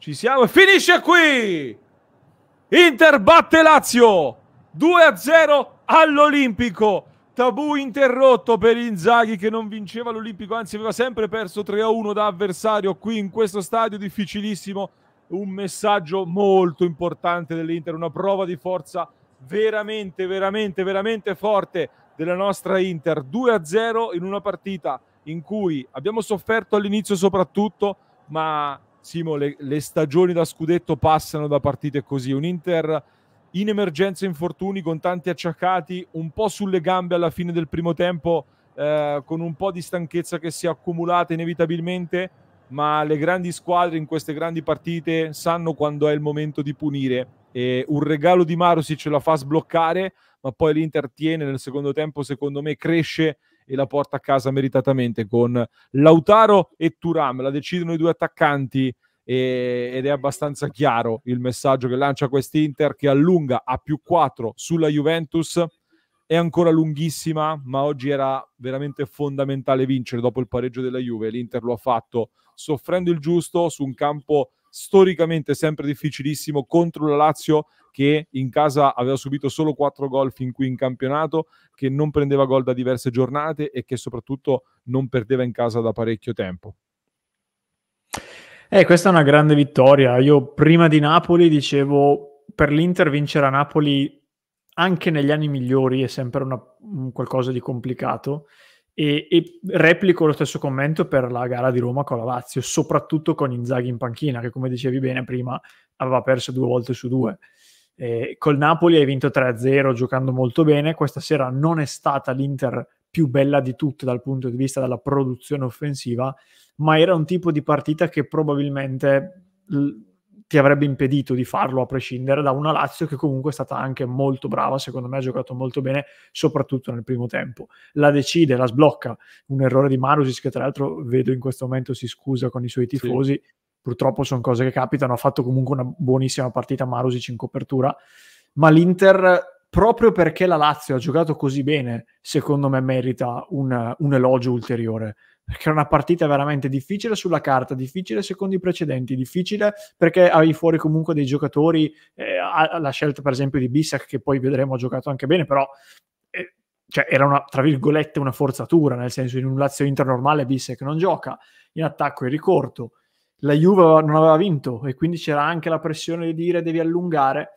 Ci siamo e finisce qui! Inter batte Lazio 2-0 all'Olimpico. Tabù interrotto per Inzaghi che non vinceva l'Olimpico, anzi aveva sempre perso 3-1 da avversario qui in questo stadio difficilissimo. Un messaggio molto importante dell'Inter, una prova di forza veramente, veramente, veramente forte della nostra Inter. 2-0 in una partita in cui abbiamo sofferto all'inizio soprattutto, ma Simo, le, le, stagioni da scudetto passano da partite così. Un Inter in emergenza infortuni con tanti acciaccati, un po' sulle gambe alla fine del primo tempo, eh, con un po' di stanchezza che si è accumulata inevitabilmente, ma le grandi squadre in queste grandi partite sanno quando è il momento di punire. E un regalo di Marusi ce la fa sbloccare, ma poi l'Inter tiene nel secondo tempo, secondo me cresce e la porta a casa meritatamente con Lautaro e Turam, la decidono i due attaccanti e, ed è abbastanza chiaro il messaggio che lancia quest'Inter che allunga a più 4 sulla Juventus è ancora lunghissima, ma oggi era veramente fondamentale vincere dopo il pareggio della Juve. L'Inter lo ha fatto soffrendo il giusto su un campo storicamente sempre difficilissimo contro la Lazio che in casa aveva subito solo 4 gol fin qui in campionato, che non prendeva gol da diverse giornate e che soprattutto non perdeva in casa da parecchio tempo. Eh, questa è una grande vittoria. Io prima di Napoli dicevo per l'Inter vincere a Napoli anche negli anni migliori è sempre una, un qualcosa di complicato. E, e, replico lo stesso commento per la gara di Roma con la Lazio, soprattutto con Inzaghi in panchina, che come dicevi bene prima aveva perso due volte su due. Eh, col Napoli hai vinto 3-0 giocando molto bene, questa sera non è stata l'Inter più bella di tutte dal punto di vista della produzione offensiva, ma era un tipo di partita che probabilmente l- ti avrebbe impedito di farlo a prescindere da una Lazio che comunque è stata anche molto brava, secondo me ha giocato molto bene, soprattutto nel primo tempo. La decide, la sblocca, un errore di Marusis che tra l'altro vedo in questo momento si scusa con i suoi tifosi, sì purtroppo sono cose che capitano, ha fatto comunque una buonissima partita Marusic in copertura, ma l'Inter, proprio perché la Lazio ha giocato così bene, secondo me merita un, un elogio ulteriore, perché è una partita veramente difficile sulla carta, difficile secondo i precedenti, difficile perché hai fuori comunque dei giocatori, eh, la scelta per esempio di Bissac, che poi vedremo ha giocato anche bene, però... Eh, cioè era una, tra virgolette una forzatura, nel senso in un Lazio Inter normale Bissec non gioca, in attacco è ricorto, la Juve non aveva vinto e quindi c'era anche la pressione di dire devi allungare.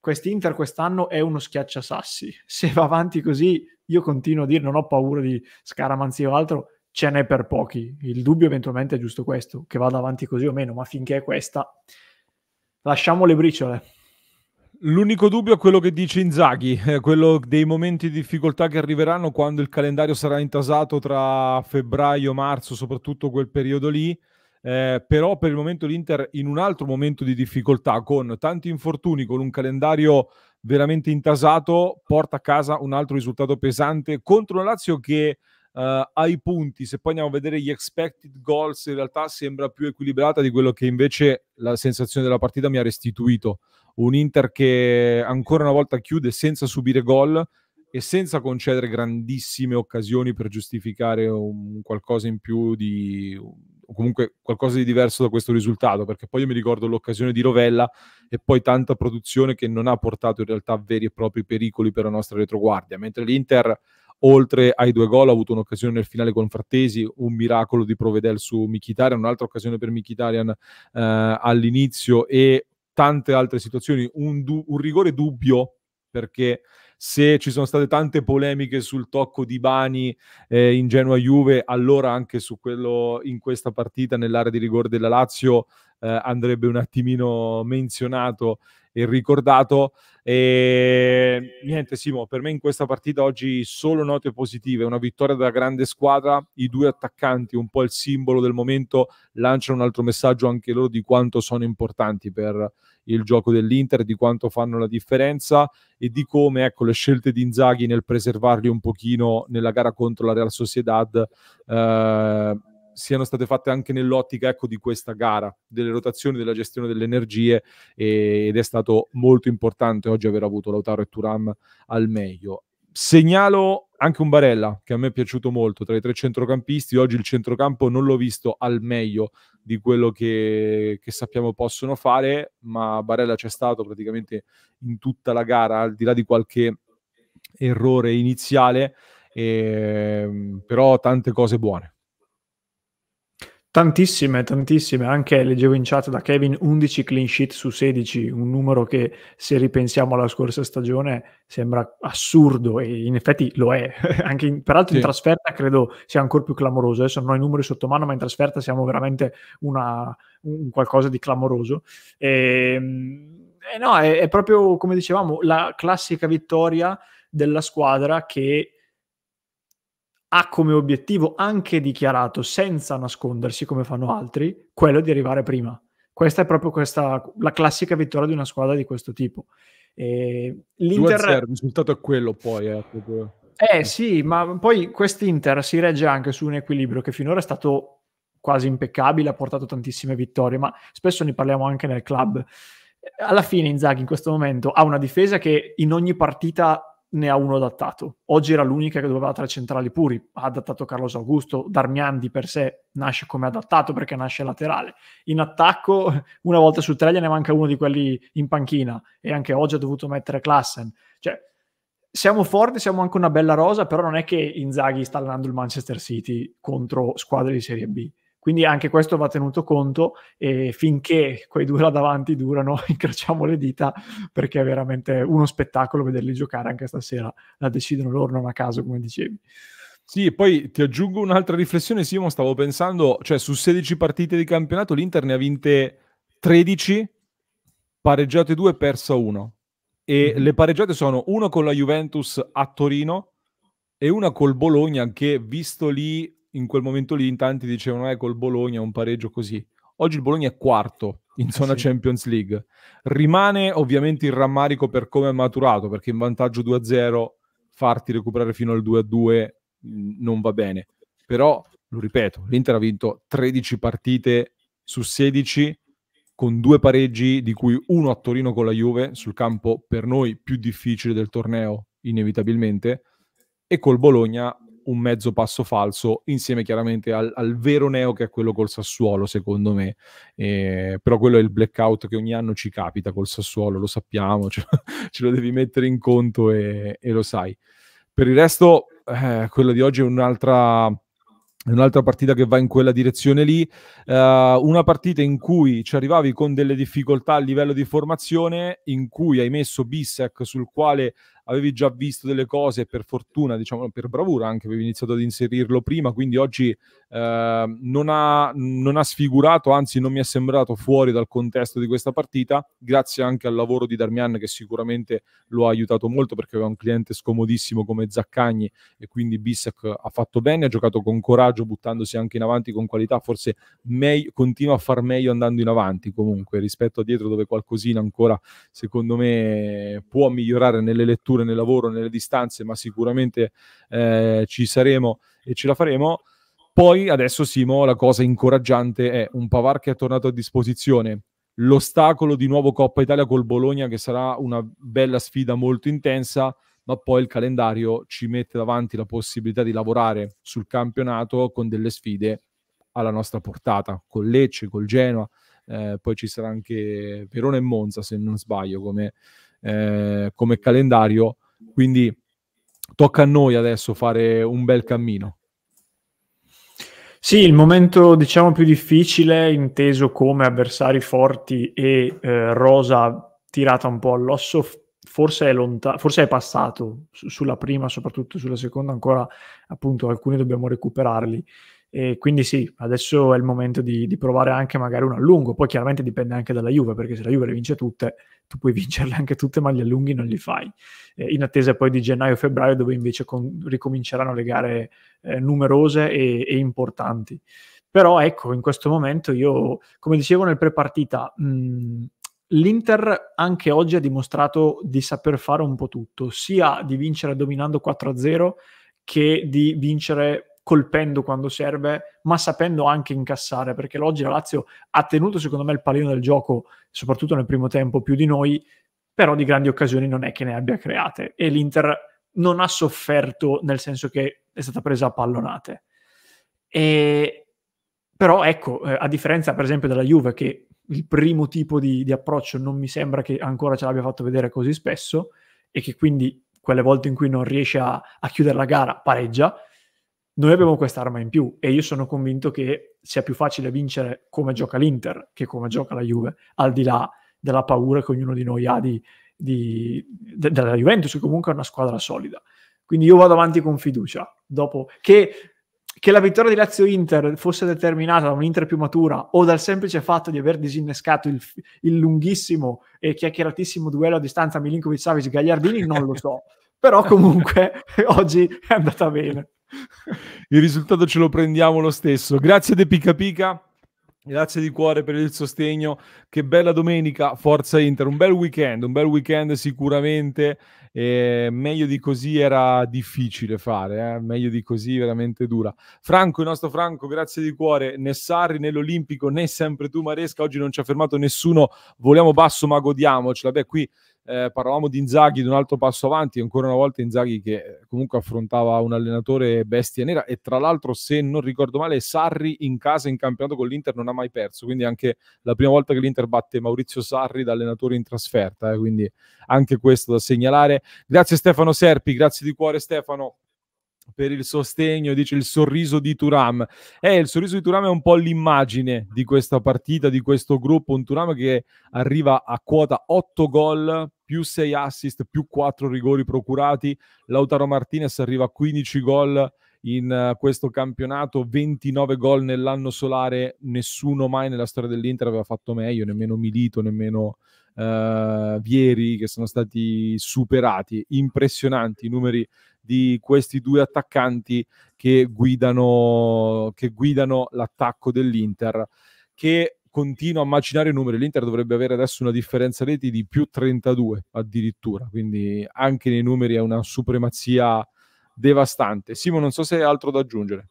Quest'Inter quest'anno è uno schiacciasassi. Se va avanti così, io continuo a dire non ho paura di scaramanzia o altro, ce n'è per pochi. Il dubbio eventualmente è giusto questo, che vada avanti così o meno, ma finché è questa, lasciamo le briciole. L'unico dubbio è quello che dice Inzaghi, eh, quello dei momenti di difficoltà che arriveranno quando il calendario sarà intasato tra febbraio e marzo, soprattutto quel periodo lì eh, però per il momento l'Inter in un altro momento di difficoltà, con tanti infortuni, con un calendario veramente intasato, porta a casa un altro risultato pesante contro la Lazio che eh, ai punti, se poi andiamo a vedere gli expected goals, in realtà sembra più equilibrata di quello che invece la sensazione della partita mi ha restituito. Un Inter che ancora una volta chiude senza subire gol, e senza concedere grandissime occasioni per giustificare un qualcosa in più di o comunque qualcosa di diverso da questo risultato, perché poi io mi ricordo l'occasione di Rovella e poi tanta produzione che non ha portato in realtà veri e propri pericoli per la nostra retroguardia, mentre l'Inter oltre ai due gol ha avuto un'occasione nel finale con Frattesi, un miracolo di Provedel su Michitarian, un'altra occasione per Michitarian eh, all'inizio e tante altre situazioni, un, du- un rigore dubbio perché se ci sono state tante polemiche sul tocco di Bani eh, in Genoa-Juve, allora anche su quello in questa partita nell'area di rigore della Lazio eh, andrebbe un attimino menzionato e ricordato. E ehm, niente, Simo, per me in questa partita oggi solo note positive, una vittoria della grande squadra, i due attaccanti, un po' il simbolo del momento, lanciano un altro messaggio anche loro di quanto sono importanti per il gioco dell'Inter, di quanto fanno la differenza e di come ecco, le scelte di Inzaghi nel preservarli un pochino nella gara contro la Real Sociedad eh, siano state fatte anche nell'ottica ecco, di questa gara, delle rotazioni, della gestione delle energie e, ed è stato molto importante oggi aver avuto Lautaro e Turam al meglio. Segnalo anche un Barella che a me è piaciuto molto tra i tre centrocampisti. Oggi il centrocampo non l'ho visto al meglio di quello che, che, sappiamo possono fare, ma Barella c'è stato praticamente in tutta la gara, al di là di qualche errore iniziale, e, ehm, però tante cose buone Tantissime, tantissime. Anche leggevo in chat da Kevin 11 clean sheet su 16, un numero che se ripensiamo alla scorsa stagione sembra assurdo e in effetti lo è. Anche in, peraltro sì. in trasferta credo sia ancora più clamoroso. Adesso non ho i numeri sotto mano, ma in trasferta siamo veramente una, un qualcosa di clamoroso. E, ehm, e eh, no, è, è proprio come dicevamo la classica vittoria della squadra che ha come obiettivo anche dichiarato, senza nascondersi come fanno altri, quello di arrivare prima. Questa è proprio questa, la classica vittoria di una squadra di questo tipo. E l'Inter... Il risultato è quello poi. Eh, proprio... eh sì, ma poi quest'Inter si regge anche su un equilibrio che finora è stato quasi impeccabile, ha portato tantissime vittorie, ma spesso ne parliamo anche nel club. Alla fine Inzaghi in questo momento ha una difesa che in ogni partita ne ha uno adattato. Oggi era l'unica che doveva tre centrali puri, ha adattato Carlos Augusto, Darmian di per sé nasce come adattato perché nasce laterale. In attacco una volta su tre gliene manca uno di quelli in panchina e anche oggi ha dovuto mettere Klassen. Cioè, siamo forti, siamo anche una bella rosa, però non è che Inzaghi sta allenando il Manchester City contro squadre di Serie B. Quindi anche questo va tenuto conto e finché quei due là davanti durano, incrociamo le dita perché è veramente uno spettacolo vederli giocare anche stasera. La decidono loro, non a caso, come dicevi. Sì, e poi ti aggiungo un'altra riflessione, Simon, stavo pensando, cioè su 16 partite di campionato l'Inter ne ha vinte 13, pareggiate 2, persa 1. E mm. le pareggiate sono una con la Juventus a Torino e una col Bologna che, visto lì in quel momento lì in tanti dicevano eh, col Bologna un pareggio così. Oggi il Bologna è quarto in eh, zona sì. Champions League. Rimane ovviamente il rammarico per come è maturato, perché in vantaggio 2-0 farti recuperare fino al 2-2 mm, non va bene. Però, lo ripeto, l'Inter ha vinto 13 partite su 16 con due pareggi, di cui uno a Torino con la Juve, sul campo per noi più difficile del torneo, inevitabilmente, e col Bologna un mezzo passo falso, insieme chiaramente al, al vero neo che è quello col Sassuolo, secondo me. Eh, però quello è il blackout che ogni anno ci capita col Sassuolo, lo sappiamo, cioè, ce lo devi mettere in conto e, e lo sai. Per il resto, eh, quello di oggi è un'altra un'altra partita che va in quella direzione lì, uh, una partita in cui ci arrivavi con delle difficoltà a livello di formazione, in cui hai messo Bissek sul quale avevi già visto delle cose per fortuna, diciamo per bravura anche, avevi iniziato ad inserirlo prima, quindi oggi eh, non, ha, non ha sfigurato, anzi non mi è sembrato fuori dal contesto di questa partita, grazie anche al lavoro di Darmian che sicuramente lo ha aiutato molto perché aveva un cliente scomodissimo come Zaccagni e quindi Bissec ha fatto bene, ha giocato con coraggio, buttandosi anche in avanti con qualità, forse mei- continua a far meglio andando in avanti comunque rispetto a dietro dove qualcosina ancora secondo me può migliorare nelle letture pure nel lavoro, nelle distanze, ma sicuramente eh, ci saremo e ce la faremo. Poi adesso Simo, la cosa incoraggiante è un Pavar che è tornato a disposizione, l'ostacolo di nuovo Coppa Italia col Bologna che sarà una bella sfida molto intensa, ma poi il calendario ci mette davanti la possibilità di lavorare sul campionato con delle sfide alla nostra portata, con Lecce, col Genoa, eh, poi ci sarà anche Verona e Monza se non sbaglio come eh, come calendario, quindi tocca a noi adesso fare un bel cammino. Sì, il momento diciamo più difficile, inteso come avversari forti e eh, rosa tirata un po' all'osso, forse è, lonta- forse è passato su- sulla prima, soprattutto sulla seconda ancora appunto alcuni dobbiamo recuperarli. E quindi sì, adesso è il momento di, di, provare anche magari un allungo. Poi chiaramente dipende anche dalla Juve, perché se la Juve le vince tutte, tu puoi vincerle anche tutte, ma gli allunghi non li fai. Eh, in attesa poi di gennaio-febbraio, dove invece con, ricominceranno le gare eh, numerose e, e, importanti. Però ecco, in questo momento io, come dicevo nel prepartita, mh, mm, L'Inter anche oggi ha dimostrato di saper fare un po' tutto, sia di vincere dominando 4-0 che di vincere colpendo quando serve, ma sapendo anche incassare, perché l'oggi la Lazio ha tenuto secondo me il pallino del gioco, soprattutto nel primo tempo, più di noi, però di grandi occasioni non è che ne abbia create e l'Inter non ha sofferto nel senso che è stata presa a pallonate. E... Però ecco, eh, a differenza per esempio della Juve, che il primo tipo di, di approccio non mi sembra che ancora ce l'abbia fatto vedere così spesso e che quindi quelle volte in cui non riesce a, a chiudere la gara pareggia, noi abbiamo quest'arma in più e io sono convinto che sia più facile vincere come gioca l'Inter che come gioca la Juve, al di là della paura che ognuno di noi ha di, di, de, della Juventus, che comunque è una squadra solida. Quindi io vado avanti con fiducia. Dopo che, che la vittoria di Lazio-Inter fosse determinata da un'Inter più matura o dal semplice fatto di aver disinnescato il, il lunghissimo e chiacchieratissimo duello a distanza Milinkovic-Savic-Gagliardini non lo so. Però comunque oggi è andata bene il risultato ce lo prendiamo lo stesso. Grazie De Pica Pica. Grazie di cuore per il sostegno. Che bella domenica, Forza Inter. Un bel weekend, un bel weekend sicuramente. Eh, meglio di così era difficile fare, eh? meglio di così veramente dura. Franco, il nostro Franco, grazie di cuore. Né Sarri né l'Olimpico né sempre tu, Maresca. Oggi non ci ha fermato nessuno. Voliamo basso, ma godiamocela. Beh, qui eh, parlavamo di Inzaghi, di un altro passo avanti, ancora una volta Inzaghi che eh, comunque affrontava un allenatore bestia nera e tra l'altro se non ricordo male Sarri in casa in campionato con l'Inter non ha mai perso, quindi anche la prima volta che l'Inter batte Maurizio Sarri da allenatore in trasferta, eh, quindi anche questo da segnalare. Grazie Stefano Serpi, grazie di cuore Stefano per il sostegno, dice il sorriso di Turam. Eh, il sorriso di Turam è un po' l'immagine di questa partita, di questo gruppo, un Turam che arriva a quota 8 gol più 6 assist, più 4 rigori procurati. Lautaro Martinez arriva a 15 gol in eh, questo campionato, 29 gol nell'anno solare, nessuno mai nella storia dell'Inter aveva fatto meglio, nemmeno Milito, nemmeno uh, Vieri che sono stati superati. Impressionanti i numeri di questi due attaccanti che guidano, che guidano l'attacco dell'Inter che continua a macinare i numeri. L'Inter dovrebbe avere adesso una differenza reti di più 32 addirittura, quindi anche nei numeri è una supremazia devastante. Simo, non so se hai altro da aggiungere.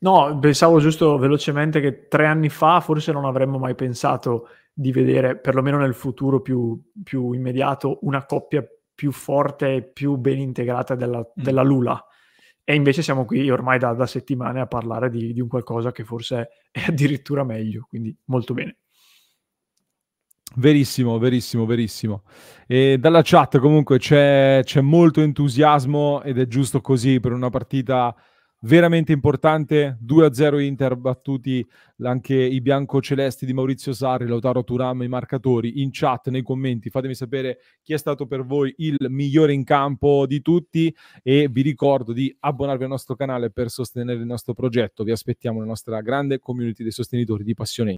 No, pensavo giusto velocemente che tre anni fa forse non avremmo mai pensato di vedere, perlomeno nel futuro più, più immediato, una coppia più forte e più ben integrata della, mm. della Lula e invece siamo qui ormai da, da settimane a parlare di, di, un qualcosa che forse è addirittura meglio, quindi molto bene. Verissimo, verissimo, verissimo. E dalla chat comunque c'è, c'è molto entusiasmo ed è giusto così per una partita veramente importante. 2-0 Inter, battuti anche i biancocelesti di Maurizio Sarri, Lautaro Turam, i marcatori. In chat, nei commenti, fatemi sapere chi è stato per voi il migliore in campo di tutti e vi ricordo di abbonarvi al nostro canale per sostenere il nostro progetto. Vi aspettiamo la nostra grande community dei sostenitori di Passione